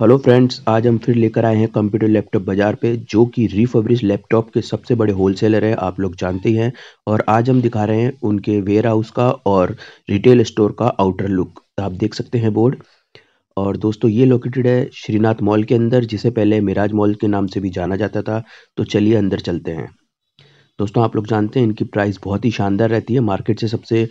hello friends आज हम फिर लेकर आए हैं कंप्यूटर लैपटॉप बाजार पे जो कि रिफर्बिश लैपटॉप के सबसे बड़े होलसेलर हैं आप लोग जानते हैं और आज हम दिखा रहे हैं उनके वेयर हाउस का और रिटेल स्टोर का आउटर लुक आप देख सकते हैं बोर्ड और दोस्तों ये लोकेटेड है श्रीनाथ मॉल के अंदर जिसे पहले मिराज मॉल के नाम से भी जाना जाता था तो चलिए अंदर चलते हैं दोस्तों आप लोग जानते हैं इनकी प्राइस बहुत ही शानदार रहती है मार्केट से सबसे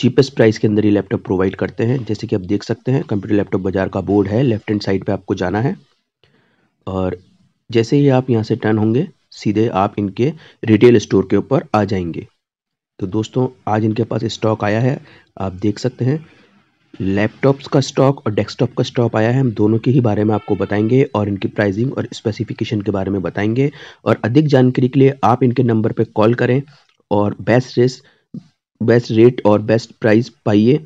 चीपेस्ट प्राइस के अंदर ये लैपटॉप प्रोवाइड करते हैं जैसे कि आप देख सकते हैं कंप्यूटर लैपटॉप बाजार का बोर्ड है लेफ्ट हैंड साइड पे आपको जाना है और जैसे ही आप यहाँ से टर्न होंगे सीधे आप इनके रिटेल स्टोर के ऊपर आ जाएंगे तो दोस्तों आज इनके पास स्टॉक आया है आप देख सकते हैं लैपटॉप्स का स्टॉक और डेस्कटॉप का स्टॉक आया है हम दोनों के ही बारे में आपको बताएंगे और इनकी प्राइसिंग और स्पेसिफिकेशन के बारे में बताएंगे और अधिक जानकारी के लिए आप इनके नंबर पर कॉल करें और बेस्ट रेस बेस्ट रेट और बेस्ट प्राइस पाइए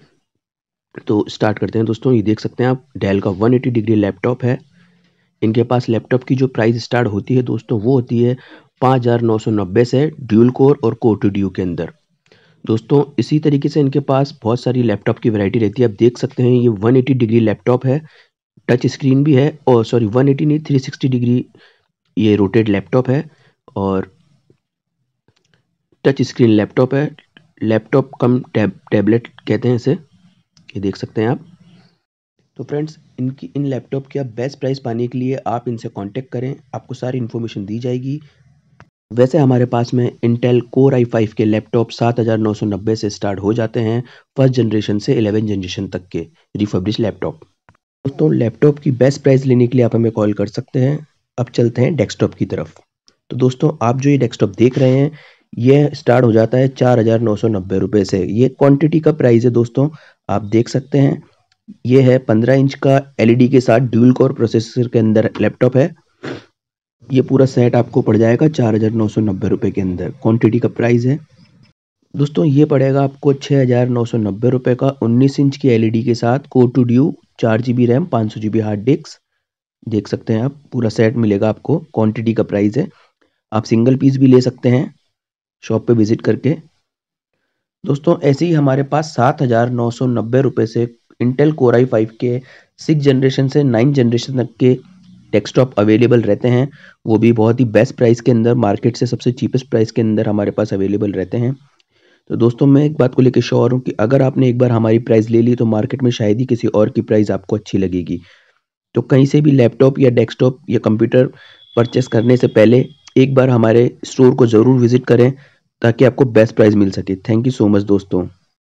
तो स्टार्ट करते हैं दोस्तों ये देख सकते हैं आप डेल का 180 डिग्री लैपटॉप है इनके पास लैपटॉप की जो प्राइस स्टार्ट होती है दोस्तों वो होती है पाँच हज़ार नौ सौ नब्बे से ड्यूल कोर और कोर टू ड्यू के अंदर दोस्तों इसी तरीके से इनके पास बहुत सारी लैपटॉप की वैरायटी रहती है आप देख सकते हैं ये 180 डिग्री लैपटॉप है टच स्क्रीन भी है और सॉरी 180 नहीं सिक्सटी डिग्री ये रोटेड लैपटॉप है और टच स्क्रीन लैपटॉप है लैपटॉप कम टैब टैबलेट कहते हैं इसे ये देख सकते हैं आप तो फ्रेंड्स इनकी इन लैपटॉप की आप बेस्ट प्राइस पाने के लिए आप इनसे कांटेक्ट करें आपको सारी इन्फॉर्मेशन दी जाएगी वैसे हमारे पास में इंटेल कोर आई फाइव के लैपटॉप सात हज़ार नौ सौ नब्बे से स्टार्ट हो जाते हैं फर्स्ट जनरेशन से एलेवन जनरेशन तक के रिफर्बिश लैपटॉप दोस्तों लैपटॉप की बेस्ट प्राइस लेने के लिए आप हमें कॉल कर सकते हैं अब चलते हैं डेस्कटॉप की तरफ तो दोस्तों आप जो ये डेस्कटॉप देख रहे हैं ये स्टार्ट हो जाता है चार हज़ार नौ सौ नब्बे रुपये से ये क्वांटिटी का प्राइस है दोस्तों आप देख सकते हैं ये है पंद्रह इंच का एलईडी e के साथ ड्यूल कोर प्रोसेसर के अंदर लैपटॉप है ये पूरा सेट आपको पड़ जाएगा चार हज़ार नौ सौ नब्बे रुपये के अंदर क्वांटिटी का प्राइस है दोस्तों ये पड़ेगा आपको छः हज़ार नौ सौ नब्बे रुपये का उन्नीस इंच की डी e के साथ को टू ड्यू चार जी बी रैम पाँच सौ जी बी हार्ड डिस्क देख सकते हैं आप पूरा सेट मिलेगा आपको क्वांटिटी का प्राइस है आप सिंगल पीस भी ले सकते हैं शॉप पे विजिट करके दोस्तों ऐसे ही हमारे पास सात हज़ार नौ सौ नब्बे रुपये से इंटेल कोराई फाइव के सिक्स जनरेशन से नाइन जनरेशन तक के डेस्कटॉप अवेलेबल रहते हैं वो भी बहुत ही बेस्ट प्राइस के अंदर मार्केट से सबसे चीपेस्ट प्राइस के अंदर हमारे पास अवेलेबल रहते हैं तो दोस्तों मैं एक बात को लेकर श्योर हूँ कि अगर आपने एक बार हमारी प्राइस ले ली तो मार्केट में शायद ही किसी और की प्राइस आपको अच्छी लगेगी तो कहीं से भी लैपटॉप या डेस्कटॉप या कंप्यूटर परचेस करने से पहले एक बार हमारे स्टोर को ज़रूर विज़िट करें ताकि आपको बेस्ट प्राइस मिल सके थैंक यू सो मच दोस्तों